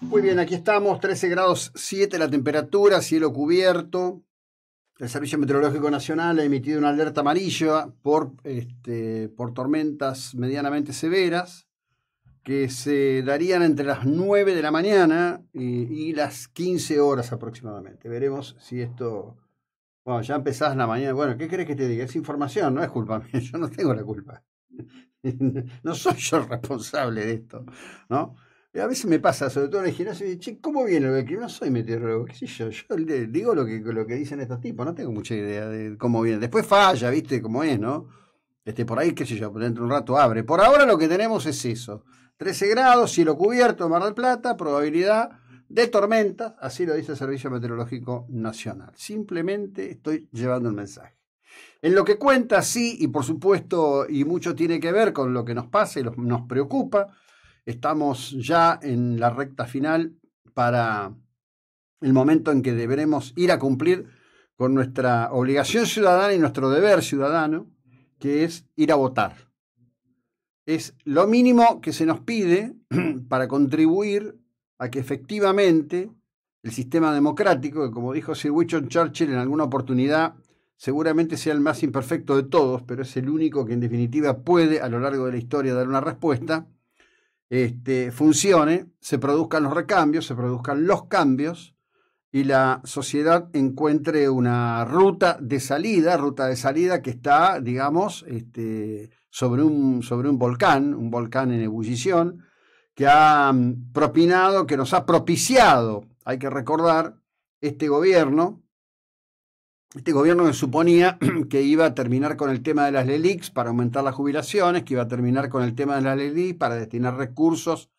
Muy bien, aquí estamos, 13 grados 7 la temperatura, cielo cubierto. El Servicio Meteorológico Nacional ha emitido una alerta amarilla por, este, por tormentas medianamente severas que se darían entre las 9 de la mañana y, las 15 horas aproximadamente. Veremos si esto... Bueno, ya empezás la mañana. Bueno, ¿qué crees que te diga? Es información, no es culpa mía, yo no tengo la culpa. No soy yo responsable de esto, ¿no? a veces me pasa, sobre todo en el gimnasio, y ¿cómo viene el vehículo? No soy meteorólogo, qué sé yo, yo digo lo que, lo que dicen estos tipos, no tengo mucha idea de cómo viene. Después falla, viste, cómo es, ¿no? Este, por ahí, qué sé yo, dentro de un rato abre. Por ahora lo que tenemos es eso. 13 grados, cielo cubierto, Mar del Plata, probabilidad de tormenta, así lo dice el Servicio Meteorológico Nacional. Simplemente estoy llevando el mensaje. En lo que cuenta, sí, y por supuesto, y mucho tiene que ver con lo que nos pasa y nos preocupa, Estamos ya en la recta final para el momento en que deberemos ir a cumplir con nuestra obligación ciudadana y nuestro deber ciudadano, que es ir a votar. Es lo mínimo que se nos pide para contribuir a que efectivamente el sistema democrático, que como dijo Sir Winston Churchill en alguna oportunidad, seguramente sea el más imperfecto de todos, pero es el único que en definitiva puede a lo largo de la historia dar una respuesta, este, funcione, se produzcan los recambios, se produzcan los cambios y la sociedad encuentre una ruta de salida, ruta de salida que está, digamos, este, sobre, un, sobre un volcán, un volcán en ebullición, que ha mm, propinado, que nos ha propiciado, hay que recordar, este gobierno este gobierno que suponía que iba a terminar con el tema de las LELIX para aumentar las jubilaciones, que iba a terminar con el tema de la LELIX para destinar recursos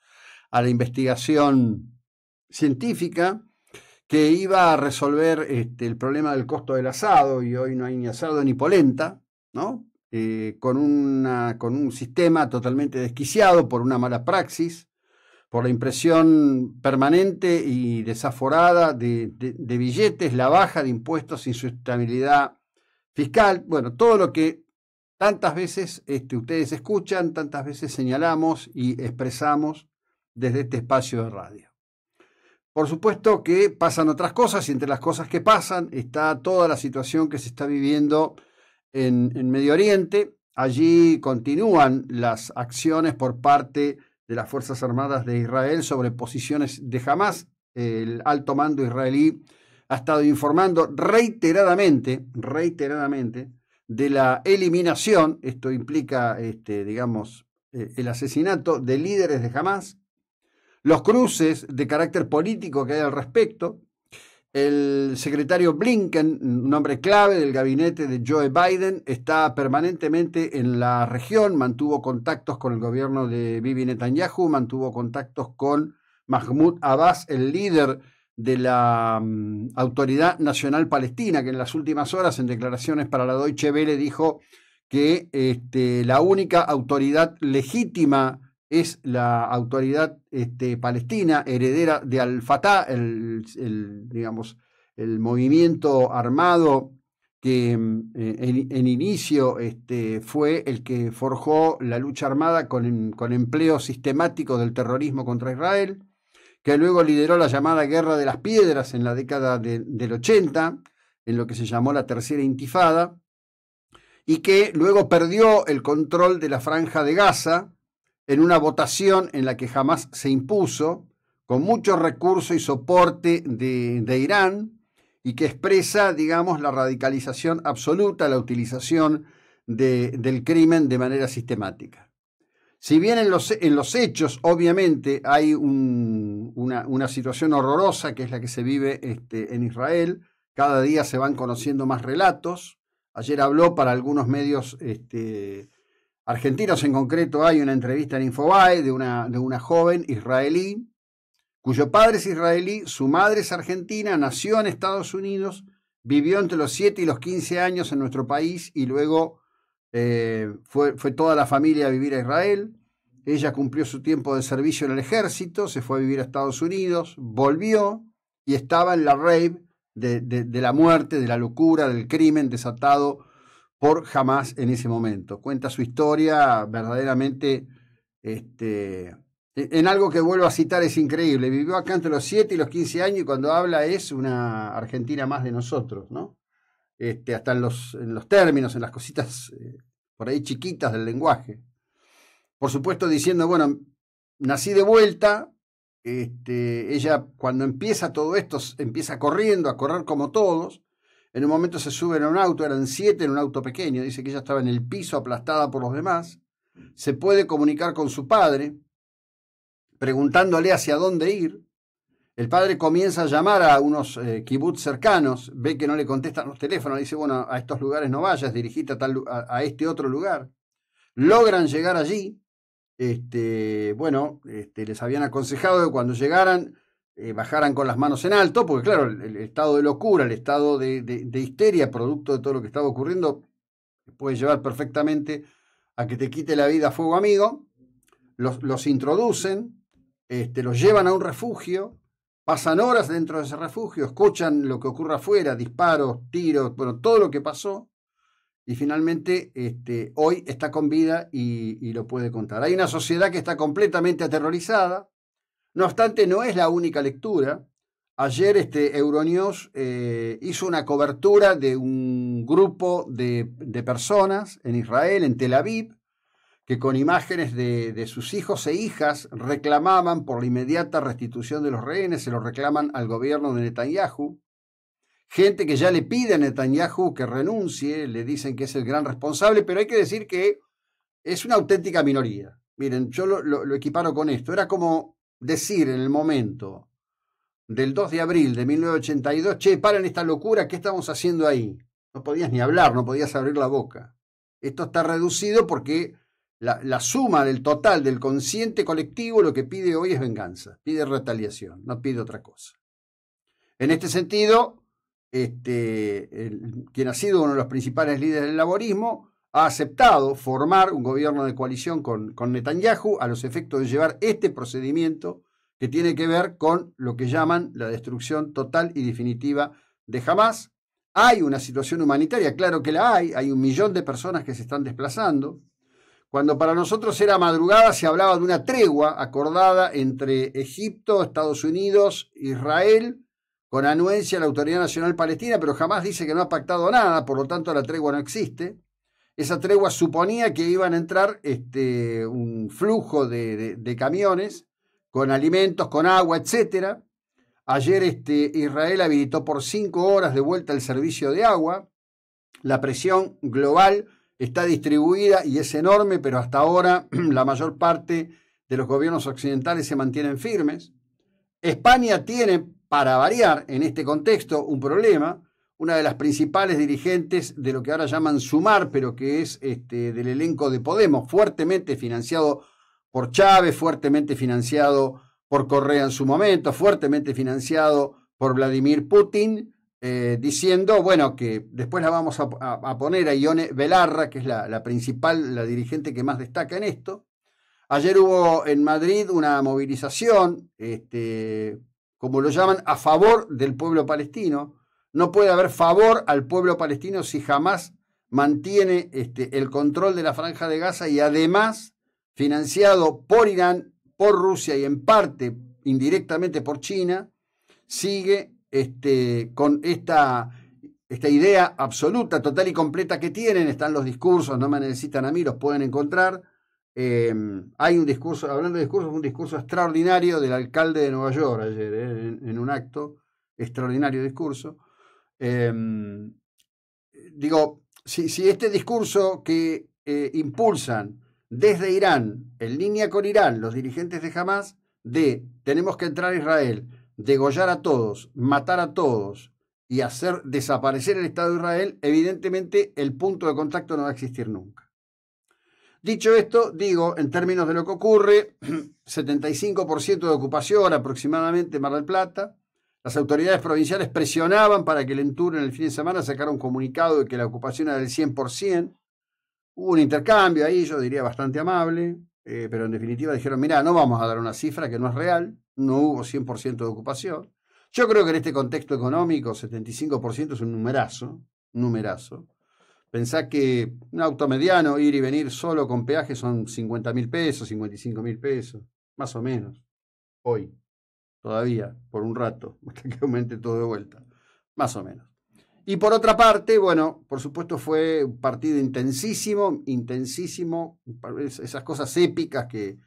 a la investigación científica, que iba a resolver este, el problema del costo del asado, y hoy no hay ni asado ni polenta, ¿no? Eh, con un sistema totalmente desquiciado por una mala praxis, por la impresión permanente y desaforada de, billetes, la baja de impuestos, y su estabilidad fiscal, bueno, todo lo que tantas veces este, ustedes escuchan, tantas veces señalamos y expresamos desde este espacio de radio. Por supuesto que pasan otras cosas y entre las cosas que pasan está toda la situación que se está viviendo en, en Medio Oriente. Allí continúan las acciones por parte de las Fuerzas Armadas de Israel sobre posiciones de Hamas. El alto mando israelí ha estado informando reiteradamente, reiteradamente, de la eliminación, esto implica, este, digamos, eh, el asesinato de líderes de Hamas, los cruces de carácter político que hay al respecto, el secretario Blinken, un hombre clave del gabinete de Joe Biden, está permanentemente en la región, mantuvo contactos con el gobierno de Bibi Netanyahu, mantuvo contactos con Mahmoud Abbas, el líder de la mm, Autoridad Nacional Palestina, que en las últimas horas en declaraciones para la Deutsche Welle dijo que este, la única autoridad legítima es la autoridad este, palestina, heredera de Al-Fatah, el, digamos, el movimiento armado que mm, eh, en, inicio este, fue el que forjó la lucha armada con, empleo sistemático del terrorismo contra Israel, que luego lideró la llamada Guerra de las Piedras en la década del 80, en lo que se llamó la Tercera Intifada, y que luego perdió el control de la franja de Gaza, en una votación en la que jamás se impuso, con mucho recurso y soporte de, Irán, y que expresa, digamos, la radicalización absoluta, la utilización del crimen de manera sistemática. Si bien en los, en los hechos, obviamente, hay una, situación horrorosa que es la que se vive este, en Israel, cada día se van conociendo más relatos. Ayer habló para algunos medios este, argentinos en concreto, hay una entrevista en Infobae de una, de una joven israelí, cuyo padre es israelí, su madre es argentina, nació en Estados Unidos, vivió entre los 7 y los 15 años en nuestro país y luego eh, fue, toda la familia a vivir a Israel. Ella cumplió su tiempo de servicio en el ejército, se fue a vivir a Estados Unidos, volvió y estaba en la rave de, la muerte, de la locura, del crimen desatado por jamás en ese momento. Cuenta su historia verdaderamente este, e-, en algo que vuelvo a citar es increíble. Vivió acá entre los 7 y los 15 años y cuando habla es una Argentina más de nosotros, ¿no? Este, hasta en los, en los términos, en las cositas eh, por ahí chiquitas del lenguaje. Por supuesto diciendo, bueno, nací de vuelta, este, ella cuando empieza todo esto, empieza corriendo, a correr como todos, en un momento se suben a un auto, eran siete en un auto pequeño, dice que ella estaba en el piso aplastada por los demás. Se puede comunicar con su padre, preguntándole hacia dónde ir. El padre comienza a llamar a unos eh, kibutz cercanos, ve que no le contestan los teléfonos, dice, bueno, a estos lugares no vayas, dirigite a, tal, a este otro lugar. Logran llegar allí. Este, bueno, este, les habían aconsejado que cuando llegaran eh, bajaran con las manos en alto, porque claro, el, estado de locura, el estado de, histeria producto de todo lo que estaba ocurriendo, puede llevar perfectamente a que te quite la vida a fuego amigo, los, los introducen, este, los llevan a un refugio, pasan horas dentro de ese refugio, escuchan lo que ocurre afuera, disparos, tiros, bueno, todo lo que pasó, y finalmente este, hoy está con vida y, lo puede contar. Hay una sociedad que está completamente aterrorizada, no obstante, no es la única lectura. Ayer este Euronews eh, hizo una cobertura de un grupo de, personas en Israel, en Tel Aviv, que con imágenes de, sus hijos e hijas reclamaban por la inmediata restitución de los rehenes, se lo reclaman al gobierno de Netanyahu. Gente que ya le pide a Netanyahu que renuncie, le dicen que es el gran responsable, pero hay que decir que es una auténtica minoría. Miren, yo lo equiparo con esto. Era como decir en el momento del 2 de abril de 1982, che, paren esta locura, ¿qué estamos haciendo ahí? No podías ni hablar, no podías abrir la boca. Esto está reducido porque la, suma del total del consciente colectivo lo que pide hoy es venganza, pide retaliación, no pide otra cosa. En este sentido, este, quien ha sido uno de los principales líderes del laborismo ha aceptado formar un gobierno de coalición con, Netanyahu a los efectos de llevar este procedimiento que tiene que ver con lo que llaman la destrucción total y definitiva de Hamas. Hay una situación humanitaria, claro que la hay, hay un millón de personas que se están desplazando. Cuando para nosotros era madrugada se hablaba de una tregua acordada entre Egipto, Estados Unidos, Israel, con anuencia de la Autoridad Nacional Palestina, pero jamás dice que no ha pactado nada, por lo tanto la tregua no existe. Esa tregua suponía que iban a entrar este, un flujo de, camiones con alimentos, con agua, etc. Ayer este, Israel habilitó por cinco horas de vuelta el servicio de agua. La presión global está distribuida y es enorme, pero hasta ahora la mayor parte de los gobiernos occidentales se mantienen firmes. España tiene, para variar en este contexto, un problema una de las principales dirigentes de lo que ahora llaman Sumar, pero que es este, del elenco de Podemos, fuertemente financiado por Chávez, fuertemente financiado por Correa en su momento, fuertemente financiado por Vladimir Putin, eh, diciendo, bueno, que después la vamos a, poner a Ione Belarra, que es la, principal, la dirigente que más destaca en esto. Ayer hubo en Madrid una movilización, este, como lo llaman, a favor del pueblo palestino. No puede haber favor al pueblo palestino si jamás mantiene este, el control de la franja de Gaza y además financiado por Irán, por Rusia y en parte indirectamente por China, sigue este, con esta, idea absoluta, total y completa que tienen. Están los discursos, no me necesitan a mí, los pueden encontrar. Em, hay un discurso, hablando de discursos, un discurso extraordinario del alcalde de Nueva York ayer, eh, en, un acto, extraordinario discurso. Em, digo, si, este discurso que eh, impulsan desde Irán, en línea con Irán, los dirigentes de Hamas, de tenemos que entrar a Israel, degollar a todos, matar a todos y hacer desaparecer el Estado de Israel, evidentemente el punto de contacto no va a existir nunca. Dicho esto, digo, en términos de lo que ocurre, 75% de ocupación aproximadamente en Mar del Plata, las autoridades provinciales presionaban para que el Entur en el fin de semana sacara un comunicado de que la ocupación era del 100%. Hubo un intercambio ahí, yo diría bastante amable, eh, pero en definitiva dijeron, mira, no vamos a dar una cifra que no es real, no hubo 100% de ocupación. Yo creo que en este contexto económico 75% es un numerazo, numerazo. Pensá que un auto mediano ir y venir solo con peaje son 50.000 mil pesos, 55 mil pesos, más o menos, hoy todavía, por un rato, hasta que aumente todo de vuelta, más o menos. Y por otra parte, bueno, por supuesto fue un partido intensísimo, intensísimo, esas cosas épicas que,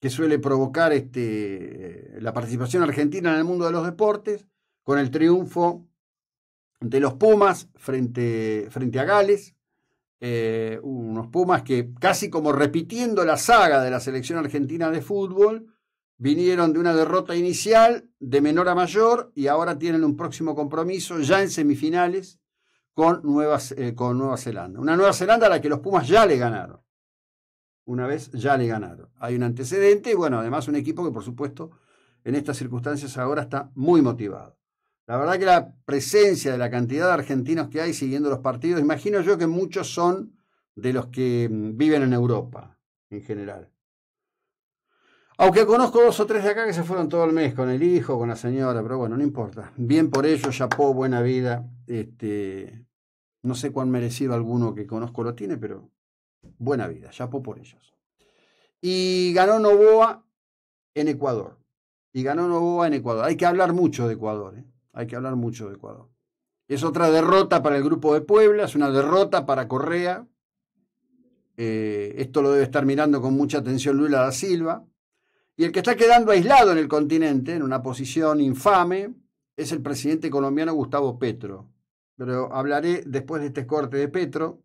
que suele provocar este, eh, la participación argentina en el mundo de los deportes, con el triunfo de los Pumas frente, frente a Gales, eh, unos Pumas que casi como repitiendo la saga de la selección argentina de fútbol, vinieron de una derrota inicial de menor a mayor y ahora tienen un próximo compromiso ya en semifinales eh, con, Nueva Zelanda. Una Nueva Zelanda a la que los Pumas ya le ganaron. Una vez ya le ganaron. Hay un antecedente y bueno, además un equipo que por supuesto en estas circunstancias ahora está muy motivado. La verdad que la presencia de la cantidad de argentinos que hay siguiendo los partidos, imagino yo que muchos son de los que mm, viven en Europa en general aunque conozco dos o tres de acá que se fueron todo el mes con el hijo, con la señora, pero bueno, no importa. Bien por ello, chapó, buena vida. Este, no sé cuán merecido alguno que conozco lo tiene, pero buena vida, chapó por ellos. Y ganó Novoa en Ecuador. Y ganó Novoa en Ecuador. Hay que hablar mucho de Ecuador, ¿eh? hay que hablar mucho de Ecuador. Es otra derrota para el grupo de Puebla, es una derrota para Correa. Eh, esto lo debe estar mirando con mucha atención Lula da Silva y el que está quedando aislado en el continente, en una posición infame, es el presidente colombiano Gustavo Petro. Pero hablaré después de este corte de Petro.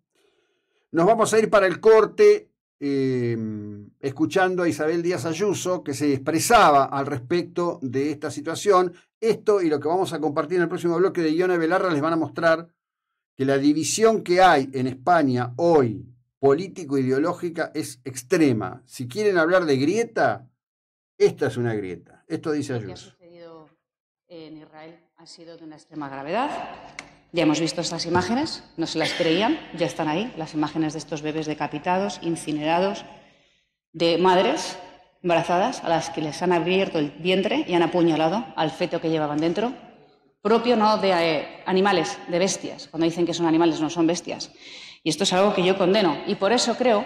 Nos vamos a ir para el corte em, escuchando a Isabel Díaz Ayuso, que se expresaba al respecto de esta situación. Esto y lo que vamos a compartir en el próximo bloque de Iona Velarra les van a mostrar que la división que hay en España hoy, político-ideológica, es extrema. Si quieren hablar de grieta, esta es una grieta. Esto dice Ayuso. Lo que ha sucedido en Israel ha sido de una extrema gravedad. Ya hemos visto estas imágenes, no se las creían, ya están ahí, las imágenes de estos bebés decapitados, incinerados, de madres embarazadas a las que les han abierto el vientre y han apuñalado al feto que llevaban dentro, propio no de eh, animales, de bestias. Cuando dicen que son animales, no son bestias. Y esto es algo que yo condeno. Y por eso creo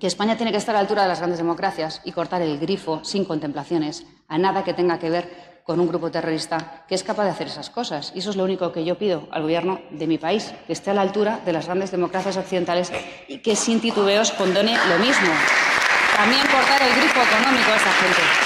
que España tiene que estar a la altura de las grandes democracias y cortar el grifo sin contemplaciones a nada que tenga que ver con un grupo terrorista que es capaz de hacer esas cosas. Y eso es lo único que yo pido al gobierno de mi país, que esté a la altura de las grandes democracias occidentales y que sin titubeos condone lo mismo. También cortar el grifo económico a esta gente.